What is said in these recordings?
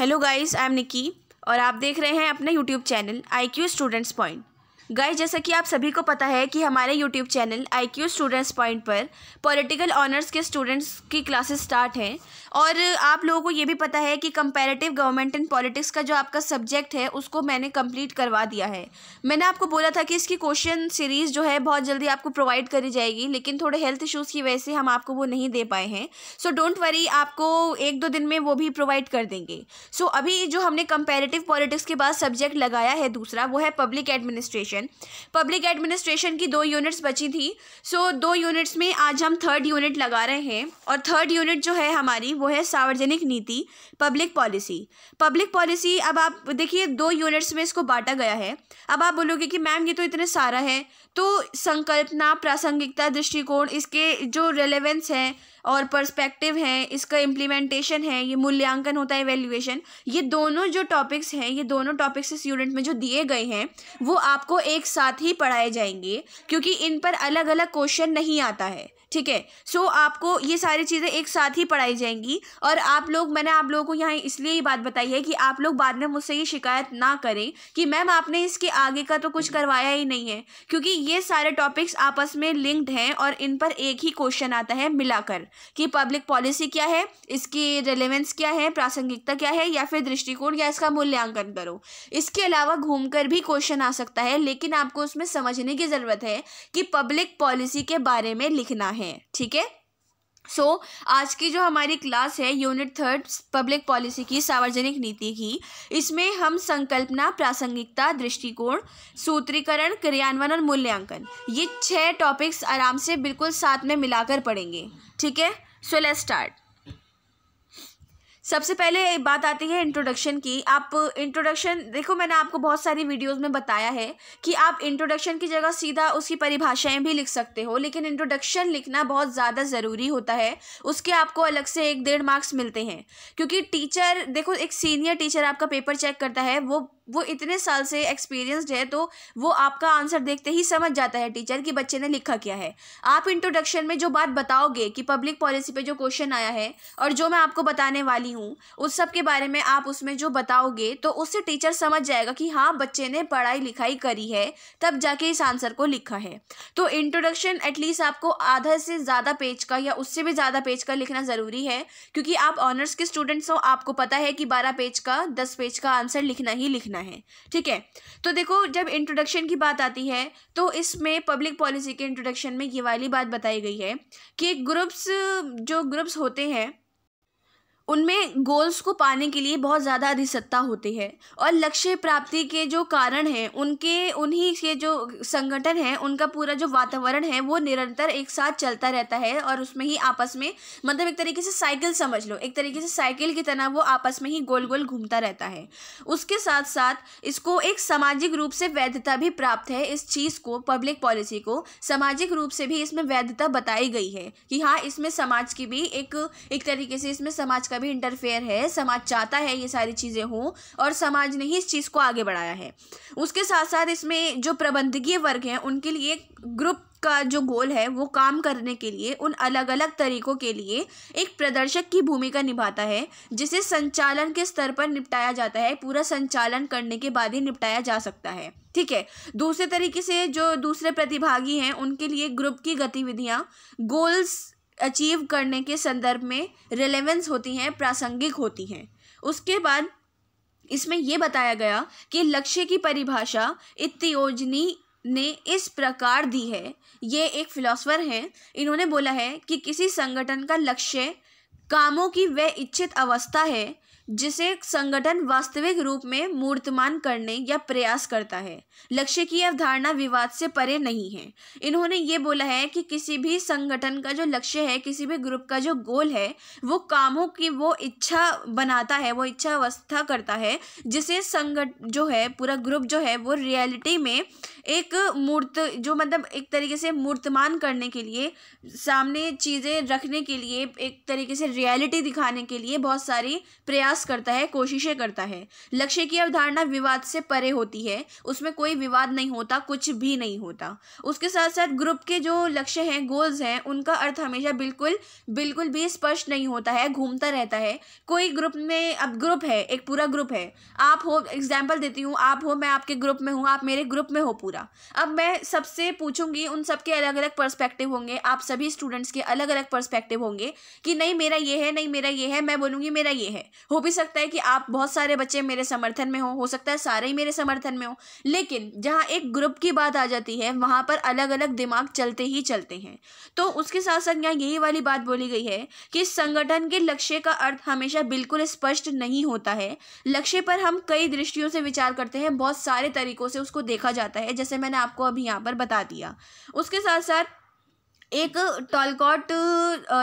hello guys I am Nikki और आप देख रहे हैं अपना YouTube channel I Q students point guys जैसा कि आप सभी को पता है कि हमारे YouTube channel I Q students point पर पॉलिटिकल ऑनर्स के स्टूडेंट्स की क्लासेस स्टार्ट हैं और आप लोगों को ये भी पता है कि कंपैरेटिव गवर्नमेंट एंड पॉलिटिक्स का जो आपका सब्जेक्ट है उसको मैंने कंप्लीट करवा दिया है मैंने आपको बोला था कि इसकी क्वेश्चन सीरीज़ जो है बहुत जल्दी आपको प्रोवाइड करी जाएगी लेकिन थोड़े हेल्थ इशूज़ की वजह से हम आपको वो नहीं दे पाए हैं सो डोंट वरी आपको एक दो दिन में वो भी प्रोवाइड कर देंगे सो so, अभी जो हमने कंपेरेटिव पॉलिटिक्स के बाद सब्जेक्ट लगाया है दूसरा वो है public administration administration public administration की दो यूनिट्स बची थी सो so, दो यूनिट्स में आज हम थर्ड यूनिट लगा रहे हैं और थर्ड यूनिट जो है हमारी वो है सार्वजनिक नीति पब्लिक पॉलिसी पब्लिक पॉलिसी अब आप देखिए दो यूनिट्स में इसको बांटा गया है अब आप बोलोगे कि मैम ये तो इतने सारा है तो संकल्पना प्रासंगिकता दृष्टिकोण इसके जो रेलेवेंस है और पर्सपेक्टिव है इसका इम्प्लीमेंटेशन है ये मूल्यांकन होता है वैल्यूएशन ये दोनों जो टॉपिक्स हैं ये दोनों टॉपिक्स इस यूनिट में जो दिए गए हैं वो आपको एक साथ ही पढ़ाए जाएंगे क्योंकि इन पर अलग अलग क्वेश्चन नहीं आता है ठीक है सो आपको ये सारी चीज़ें एक साथ ही पढ़ाई जाएंगी और आप लोग मैंने आप लोगों को यहाँ इसलिए ये बात बताई है कि आप लोग बाद में मुझसे ये शिकायत ना करें कि मैम आपने इसके आगे का तो कुछ करवाया ही नहीं है क्योंकि ये सारे टॉपिक्स आपस में लिंक्ड हैं और इन पर एक ही क्वेश्चन आता है मिलाकर कि पब्लिक पॉलिसी क्या है इसकी रेलिवेंस क्या है प्रासंगिकता क्या है या फिर दृष्टिकोण या इसका मूल्यांकन करो इसके अलावा घूम भी क्वेश्चन आ सकता है लेकिन आपको उसमें समझने की ज़रूरत है कि पब्लिक पॉलिसी के बारे में लिखना है हैं ठीक है सो so, आज की जो हमारी क्लास है यूनिट थर्ड पब्लिक पॉलिसी की सार्वजनिक नीति की इसमें हम संकल्पना प्रासंगिकता दृष्टिकोण सूत्रीकरण क्रियान्वयन और मूल्यांकन ये छह टॉपिक्स आराम से बिल्कुल साथ में मिलाकर पढ़ेंगे ठीक है सो लेट्स स्टार्ट सबसे पहले बात आती है इंट्रोडक्शन की आप इंट्रोडक्शन देखो मैंने आपको बहुत सारी वीडियोस में बताया है कि आप इंट्रोडक्शन की जगह सीधा उसकी परिभाषाएं भी लिख सकते हो लेकिन इंट्रोडक्शन लिखना बहुत ज़्यादा ज़रूरी होता है उसके आपको अलग से एक डेढ़ मार्क्स मिलते हैं क्योंकि टीचर देखो एक सीनियर टीचर आपका पेपर चेक करता है वो वो इतने साल से एक्सपीरियंसड है तो वो आपका आंसर देखते ही समझ जाता है टीचर कि बच्चे ने लिखा क्या है आप इंट्रोडक्शन में जो बात बताओगे कि पब्लिक पॉलिसी पे जो क्वेश्चन आया है और जो मैं आपको बताने वाली हूँ उस सब के बारे में आप उसमें जो बताओगे तो उससे टीचर समझ जाएगा कि हाँ बच्चे ने पढ़ाई लिखाई करी है तब जाके इस आंसर को लिखा है तो इंट्रोडक्शन एटलीस्ट आपको आधा से ज़्यादा पेज का या उससे भी ज़्यादा पेज का लिखना ज़रूरी है क्योंकि आप ऑनर्स के स्टूडेंट्स हो आपको पता है कि बारह पेज का दस पेज का आंसर लिखना ही लिखना करना है ठीक है तो देखो जब इंट्रोडक्शन की बात आती है तो इसमें पब्लिक पॉलिसी के इंट्रोडक्शन में ये वाली बात बताई गई है कि ग्रुप्स जो ग्रुप्स होते हैं उनमें गोल्स को पाने के लिए बहुत ज़्यादा अधिसत्ता होती है और लक्ष्य प्राप्ति के जो कारण हैं उनके उन्हीं के जो संगठन हैं उनका पूरा जो वातावरण है वो निरंतर एक साथ चलता रहता है और उसमें ही आपस में मतलब एक तरीके से साइकिल समझ लो एक तरीके से साइकिल की तरह वो आपस में ही गोल गोल घूमता रहता है उसके साथ साथ इसको एक सामाजिक रूप से वैधता भी प्राप्त है इस चीज़ को पब्लिक पॉलिसी को सामाजिक रूप से भी इसमें वैधता बताई गई है कि हाँ इसमें समाज की भी एक एक तरीके से इसमें समाज का तभी इंटरफेयर है समाज चाहता है ये सारी चीज़ें हों और समाज ने ही इस चीज़ को आगे बढ़ाया है उसके साथ साथ इसमें जो प्रबंधकीय वर्ग हैं उनके लिए ग्रुप का जो गोल है वो काम करने के लिए उन अलग अलग तरीकों के लिए एक प्रदर्शक की भूमिका निभाता है जिसे संचालन के स्तर पर निपटाया जाता है पूरा संचालन करने के बाद ही निपटाया जा सकता है ठीक है दूसरे तरीके से जो दूसरे प्रतिभागी हैं उनके लिए ग्रुप की गतिविधियां गोल्स अचीव करने के संदर्भ में रिलेवेंस होती हैं प्रासंगिक होती हैं उसके बाद इसमें यह बताया गया कि लक्ष्य की परिभाषा इत्योजनी ने इस प्रकार दी है ये एक फिलोसफर हैं इन्होंने बोला है कि किसी संगठन का लक्ष्य कामों की वह इच्छित अवस्था है जिसे संगठन वास्तविक रूप में मूर्तमान करने या प्रयास करता है लक्ष्य की अवधारणा विवाद से परे नहीं है इन्होंने ये बोला है कि किसी भी संगठन का जो लक्ष्य है किसी भी ग्रुप का जो गोल है वो कामों की वो इच्छा बनाता है वो इच्छा अवस्था करता है जिसे संगठ जो है पूरा ग्रुप जो है वो रियलिटी में एक मूर्त जो मतलब एक तरीके से मूर्तमान करने के लिए सामने चीज़ें रखने के लिए एक तरीके से रियलिटी दिखाने के लिए बहुत सारी प्रयास प्रयास करता है कोशिशें करता है लक्ष्य की अवधारणा विवाद से परे होती है उसमें कोई विवाद नहीं होता कुछ भी नहीं होता उसके साथ साथ ग्रुप के जो लक्ष्य हैं गोल्स हैं उनका अर्थ हमेशा बिल्कुल बिल्कुल भी स्पष्ट नहीं होता है घूमता रहता है कोई ग्रुप में अब ग्रुप है एक पूरा ग्रुप है आप हो एग्जाम्पल देती हूँ आप हो मैं आपके ग्रुप में हूँ आप मेरे ग्रुप में हो पूरा अब मैं सबसे पूछूंगी उन सबके अलग अलग पर्सपेक्टिव होंगे आप सभी स्टूडेंट्स के अलग अलग पर्सपेक्टिव होंगे कि नहीं मेरा ये है नहीं मेरा ये है मैं बोलूँगी मेरा ये है हो भी सकता है कि आप बहुत सारे बच्चे मेरे समर्थन में हो हो सकता है सारे ही मेरे समर्थन में हो लेकिन जहाँ एक ग्रुप की बात आ जाती है वहाँ पर अलग अलग दिमाग चलते ही चलते हैं तो उसके साथ साथ यहाँ यही वाली बात बोली गई है कि संगठन के लक्ष्य का अर्थ हमेशा बिल्कुल स्पष्ट नहीं होता है लक्ष्य पर हम कई दृष्टियों से विचार करते हैं बहुत सारे तरीकों से उसको देखा जाता है जैसे मैंने आपको अभी यहाँ पर बता दिया उसके साथ साथ एक टॉलकॉट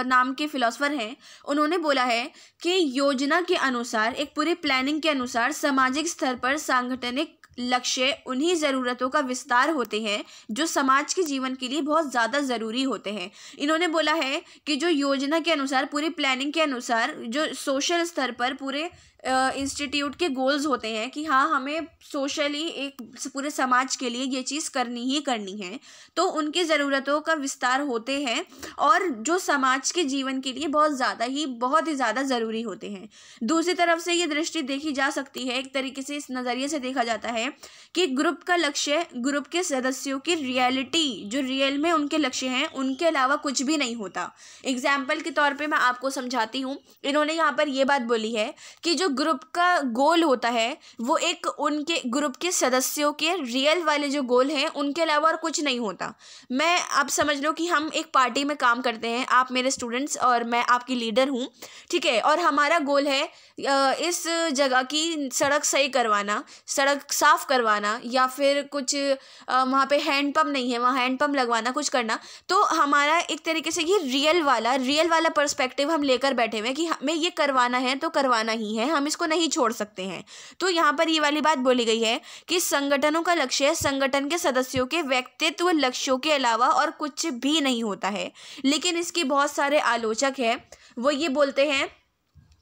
नाम के फिलोसफर हैं उन्होंने बोला है कि योजना के अनुसार एक पूरे प्लानिंग के अनुसार सामाजिक स्तर पर सांगठनिक लक्ष्य उन्हीं ज़रूरतों का विस्तार होते हैं जो समाज के जीवन के लिए बहुत ज़्यादा ज़रूरी होते हैं इन्होंने बोला है कि जो योजना के अनुसार पूरी प्लानिंग के अनुसार जो सोशल स्तर पर पूरे इंस्टीट्यूट के गोल्स होते हैं कि हाँ हमें सोशली एक पूरे समाज के लिए ये चीज़ करनी ही करनी है तो उनकी ज़रूरतों का विस्तार होते हैं और जो समाज के जीवन के लिए बहुत ज़्यादा ही बहुत ही ज़्यादा ज़रूरी होते हैं दूसरी तरफ से ये दृष्टि देखी जा सकती है एक तरीके से इस नज़रिए से देखा जाता है कि ग्रुप का लक्ष्य ग्रुप के सदस्यों की रियलिटी जो रियल में उनके लक्ष्य हैं उनके अलावा कुछ भी नहीं होता एग्जाम्पल के तौर पर मैं आपको समझाती हूँ इन्होंने यहाँ पर यह बात बोली है कि जो ग्रुप का गोल होता है वो एक उनके ग्रुप के सदस्यों के रियल वाले जो गोल हैं उनके अलावा और कुछ नहीं होता मैं आप समझ लो कि हम एक पार्टी में काम करते हैं आप मेरे स्टूडेंट्स और मैं आपकी लीडर हूँ ठीक है और हमारा गोल है इस जगह की सड़क सही करवाना सड़क साफ़ करवाना या फिर कुछ वहाँ पे हैंडपम्प नहीं है वहाँ हैंडपम्प लगवाना कुछ करना तो हमारा एक तरीके से ये रियल वाला रियल वाला पर्सपेक्टिव हम लेकर बैठे हुए हैं कि हमें ये करवाना है तो करवाना ही है हम हम इसको नहीं छोड़ सकते हैं तो यहाँ पर ये वाली बात बोली गई है कि संगठनों का लक्ष्य संगठन के सदस्यों के व्यक्तित्व लक्ष्यों के अलावा और कुछ भी नहीं होता है लेकिन इसके बहुत सारे आलोचक हैं वो ये बोलते हैं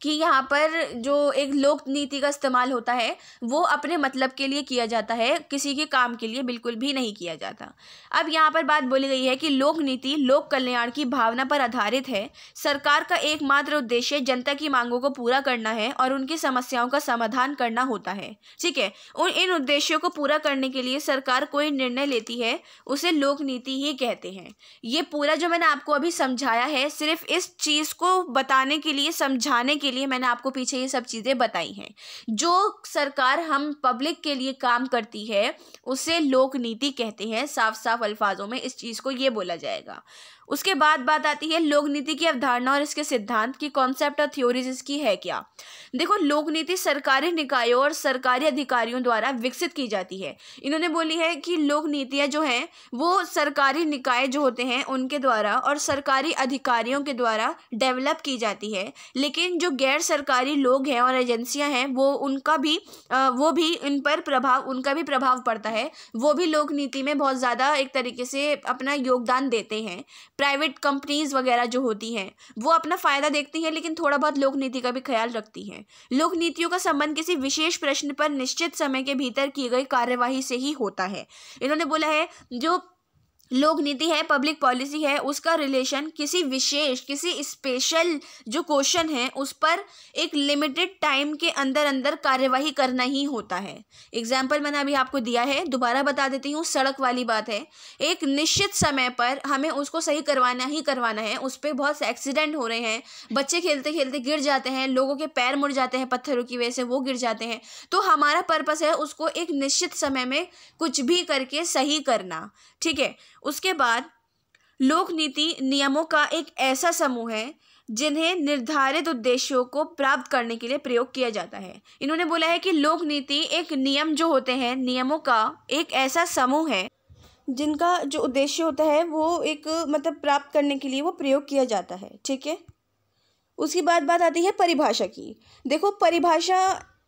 कि यहाँ पर जो एक लोक नीति का इस्तेमाल होता है वो अपने मतलब के लिए किया जाता है किसी के काम के लिए बिल्कुल भी नहीं किया जाता अब यहाँ पर बात बोली गई है कि लोक नीति लोक कल्याण की भावना पर आधारित है सरकार का एकमात्र उद्देश्य जनता की मांगों को पूरा करना है और उनकी समस्याओं का समाधान करना होता है ठीक है उन इन उद्देश्यों को पूरा करने के लिए सरकार कोई निर्णय लेती है उसे लोक नीति ही कहते हैं ये पूरा जो मैंने आपको अभी समझाया है सिर्फ इस चीज़ को बताने के लिए समझाने के लिए मैंने आपको पीछे ये सब चीज़ें बताई हैं जो सरकार हम पब्लिक के लिए काम करती है उसे लोक नीति कहते हैं साफ साफ अल्फाजों में इस चीज़ को ये बोला जाएगा उसके बाद बात आती है लोकनीति की अवधारणा और इसके सिद्धांत की कॉन्सेप्ट और थ्योरीज इसकी है क्या देखो लोक नीति सरकारी निकायों और सरकारी अधिकारियों द्वारा विकसित की जाती है इन्होंने बोली है कि लोक नीतियाँ जो हैं वो सरकारी निकाय जो होते हैं उनके द्वारा और सरकारी अधिकारियों के द्वारा डेवलप की जाती है लेकिन जो गैर सरकारी लोग हैं और एजेंसियाँ हैं वो उनका भी वो भी इन पर प्रभाव उनका भी प्रभाव पड़ता है वो भी लोक नीति में बहुत ज़्यादा एक तरीके से अपना योगदान देते हैं प्राइवेट कंपनीज़ वगैरह जो होती हैं वो अपना फ़ायदा देखती हैं लेकिन थोड़ा बहुत लोक नीति का भी ख्याल रखती हैं लोक नीतियों का संबंध किसी विशेष प्रश्न पर निश्चित समय के भीतर की गई कार्यवाही से ही होता है इन्होंने बोला है जो लोक नीति है पब्लिक पॉलिसी है उसका रिलेशन किसी विशेष किसी स्पेशल जो क्वेश्चन है उस पर एक लिमिटेड टाइम के अंदर अंदर कार्यवाही करना ही होता है एग्जाम्पल मैंने अभी आपको दिया है दोबारा बता देती हूँ सड़क वाली बात है एक निश्चित समय पर हमें उसको सही करवाना ही करवाना है उस पर बहुत से एक्सीडेंट हो रहे हैं बच्चे खेलते खेलते गिर जाते हैं लोगों के पैर मुड़ जाते हैं पत्थरों की वजह से वो गिर जाते हैं तो हमारा पर्पज़ है उसको एक निश्चित समय में कुछ भी करके सही करना ठीक है उसके बाद लोक नीति नियमों का एक ऐसा समूह है जिन्हें निर्धारित उद्देश्यों को प्राप्त करने के लिए प्रयोग किया जाता है इन्होंने बोला है कि लोक नीति एक नियम जो होते हैं नियमों का एक ऐसा समूह है जिनका जो उद्देश्य होता है वो एक मतलब प्राप्त करने के लिए वो प्रयोग किया जाता है ठीक है उसके बाद बात आती है परिभाषा की देखो परिभाषा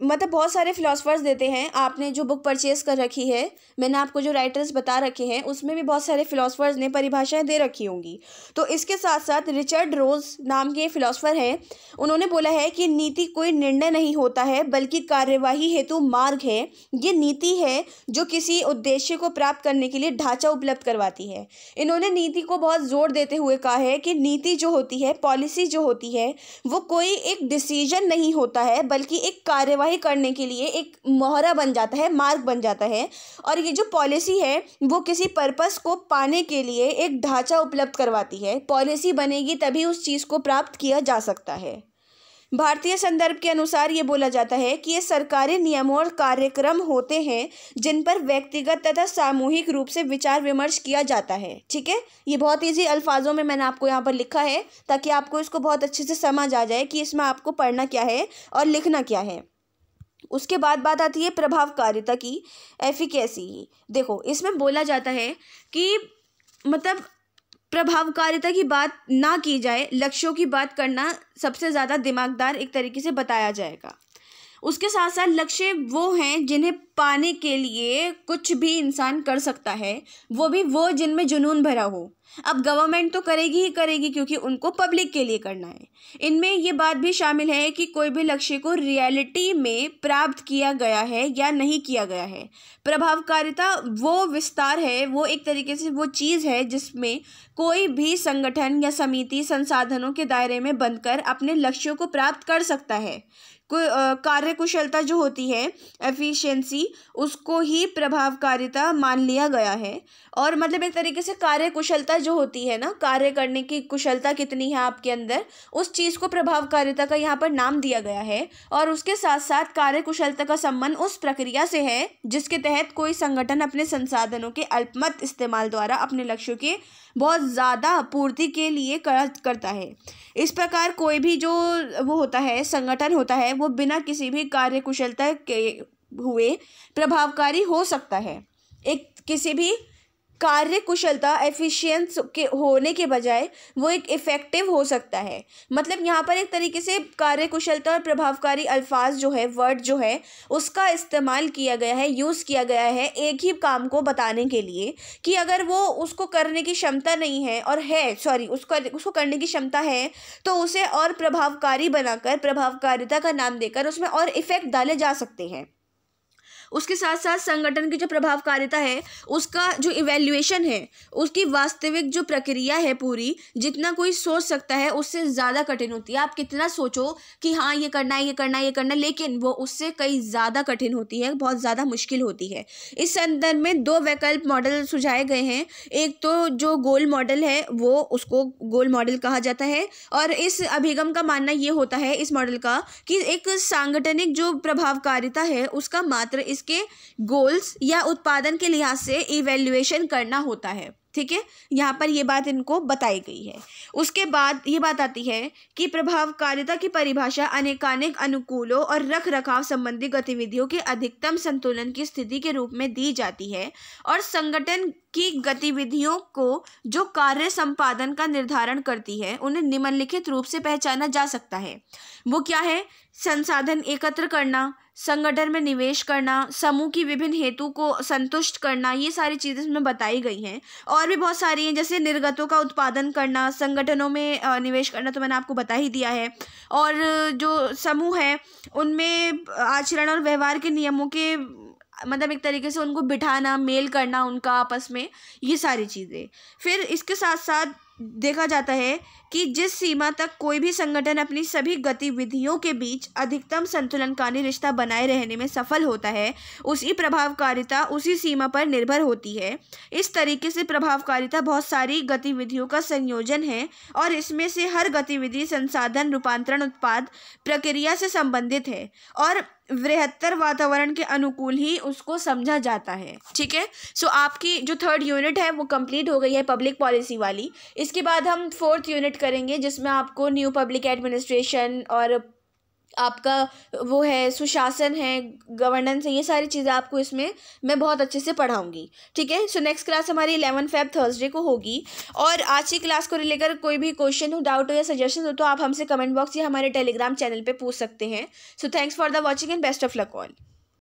मतलब बहुत सारे फ़िलासफ़र्स देते हैं आपने जो बुक परचेज़ कर रखी है मैंने आपको जो राइटर्स बता रखे हैं उसमें भी बहुत सारे फ़िलासफ़र्स ने परिभाषाएं दे रखी होंगी तो इसके साथ साथ रिचर्ड रोज़ नाम के फिलोसफर हैं उन्होंने बोला है कि नीति कोई निर्णय नहीं होता है बल्कि कार्यवाही हेतु मार्ग है ये नीति है जो किसी उद्देश्य को प्राप्त करने के लिए ढांचा उपलब्ध करवाती है इन्होंने नीति को बहुत ज़ोर देते हुए कहा है कि नीति जो होती है पॉलिसी जो होती है वो कोई एक डिसीजन नहीं होता है बल्कि एक कार्यवाही कार्यवाही करने के लिए एक मोहरा बन जाता है मार्ग बन जाता है और ये जो पॉलिसी है वो किसी पर्पस को पाने के लिए एक ढांचा उपलब्ध करवाती है पॉलिसी बनेगी तभी उस चीज़ को प्राप्त किया जा सकता है भारतीय संदर्भ के अनुसार ये बोला जाता है कि ये सरकारी नियमों और कार्यक्रम होते हैं जिन पर व्यक्तिगत तथा सामूहिक रूप से विचार विमर्श किया जाता है ठीक है ये बहुत इजी अल्फाजों में मैंने आपको यहाँ पर लिखा है ताकि आपको इसको बहुत अच्छे से समझ आ जाए कि इसमें आपको पढ़ना क्या है और लिखना क्या है उसके बाद बात आती है प्रभावकारिता की एफिकेसी देखो इसमें बोला जाता है कि मतलब प्रभावकारिता की बात ना की जाए लक्ष्यों की बात करना सबसे ज़्यादा दिमागदार एक तरीके से बताया जाएगा उसके साथ साथ लक्ष्य वो हैं जिन्हें पाने के लिए कुछ भी इंसान कर सकता है वो भी वो जिनमें जुनून भरा हो अब गवर्नमेंट तो करेगी ही करेगी क्योंकि उनको पब्लिक के लिए करना है इनमें ये बात भी शामिल है कि कोई भी लक्ष्य को रियलिटी में प्राप्त किया गया है या नहीं किया गया है प्रभावकारिता वो विस्तार है वो एक तरीके से वो चीज़ है जिसमें कोई भी संगठन या समिति संसाधनों के दायरे में बनकर अपने लक्ष्यों को प्राप्त कर सकता है कार्यकुशलता जो होती है एफिशिएंसी उसको ही प्रभावकारिता मान लिया गया है और मतलब एक तरीके से कार्य कुशलता जो होती है ना कार्य करने की कुशलता कितनी है आपके अंदर उस चीज़ को प्रभावकारिता का यहाँ पर नाम दिया गया है और उसके साथ साथ कार्य कुशलता का संबंध उस प्रक्रिया से है जिसके तहत कोई संगठन अपने संसाधनों के अल्पमत इस्तेमाल द्वारा अपने लक्ष्यों के बहुत ज़्यादा पूर्ति के लिए कर, करता है इस प्रकार कोई भी जो वो होता है संगठन होता है वो बिना किसी भी कार्य कुशलता के हुए प्रभावकारी हो सकता है एक किसी भी कार्य कुशलता एफिशिएंस के होने के बजाय वो एक इफ़ेक्टिव हो सकता है मतलब यहाँ पर एक तरीके से कार्य कुशलता और प्रभावकारी अल्फाज जो है वर्ड जो है उसका इस्तेमाल किया गया है यूज़ किया गया है एक ही काम को बताने के लिए कि अगर वो उसको करने की क्षमता नहीं है और है सॉरी उसका उसको करने की क्षमता है तो उसे और प्रभावकारी बनाकर प्रभावकारिता का नाम देकर उसमें और इफ़ेक्ट डाले जा सकते हैं उसके साथ साथ संगठन की जो प्रभावकारिता है उसका जो इवेल्युएशन है उसकी वास्तविक जो प्रक्रिया है पूरी जितना कोई सोच सकता है उससे ज़्यादा कठिन होती है आप कितना सोचो कि हाँ ये करना है ये करना है ये करना है लेकिन वो उससे कई ज़्यादा कठिन होती है बहुत ज़्यादा मुश्किल होती है इस संदर्भ में दो वैकल्प मॉडल सुझाए गए हैं एक तो जो गोल मॉडल है वो उसको गोल मॉडल कहा जाता है और इस अभिगम का मानना ये होता है इस मॉडल का कि एक सांगठनिक जो प्रभावकारिता है उसका मात्र इस इसके गोल्स या उत्पादन के लिहाज से इवेल्युएशन करना होता है ठीक है यहाँ पर ये बात इनको बताई गई है उसके बाद ये बात आती है कि प्रभावकारिता की परिभाषा अनेकानेक अनुकूलों और रख रखाव संबंधी गतिविधियों के अधिकतम संतुलन की स्थिति के रूप में दी जाती है और संगठन की गतिविधियों को जो कार्य संपादन का निर्धारण करती है उन्हें निम्नलिखित रूप से पहचाना जा सकता है वो क्या है संसाधन एकत्र करना संगठन में निवेश करना समूह की विभिन्न हेतु को संतुष्ट करना ये सारी चीज़ें इसमें बताई गई हैं और भी बहुत सारी हैं जैसे निर्गतों का उत्पादन करना संगठनों में निवेश करना तो मैंने आपको बता ही दिया है और जो समूह है उनमें आचरण और व्यवहार के नियमों के मतलब एक तरीके से उनको बिठाना मेल करना उनका आपस में ये सारी चीज़ें फिर इसके साथ साथ देखा जाता है कि जिस सीमा तक कोई भी संगठन अपनी सभी गतिविधियों के बीच अधिकतम संतुलनकारी रिश्ता बनाए रहने में सफल होता है उसी प्रभावकारिता उसी सीमा पर निर्भर होती है इस तरीके से प्रभावकारिता बहुत सारी गतिविधियों का संयोजन है और इसमें से हर गतिविधि संसाधन रूपांतरण उत्पाद प्रक्रिया से संबंधित है और वृहत्तर वातावरण के अनुकूल ही उसको समझा जाता है ठीक है सो आपकी जो थर्ड यूनिट है वो कंप्लीट हो गई है पब्लिक पॉलिसी वाली इसके बाद हम फोर्थ यूनिट करेंगे जिसमें आपको न्यू पब्लिक एडमिनिस्ट्रेशन और आपका वो है सुशासन है गवर्नेंस है ये सारी चीज़ें आपको इसमें मैं बहुत अच्छे से पढ़ाऊँगी ठीक है सो नेक्स्ट क्लास हमारी इलेवन फेब थर्सडे को होगी और आज की क्लास को लेकर कोई भी क्वेश्चन हो डाउट हो या सजेशन हो तो आप हमसे कमेंट बॉक्स या हमारे टेलीग्राम चैनल पर पूछ सकते हैं so thanks for the watching and best of luck all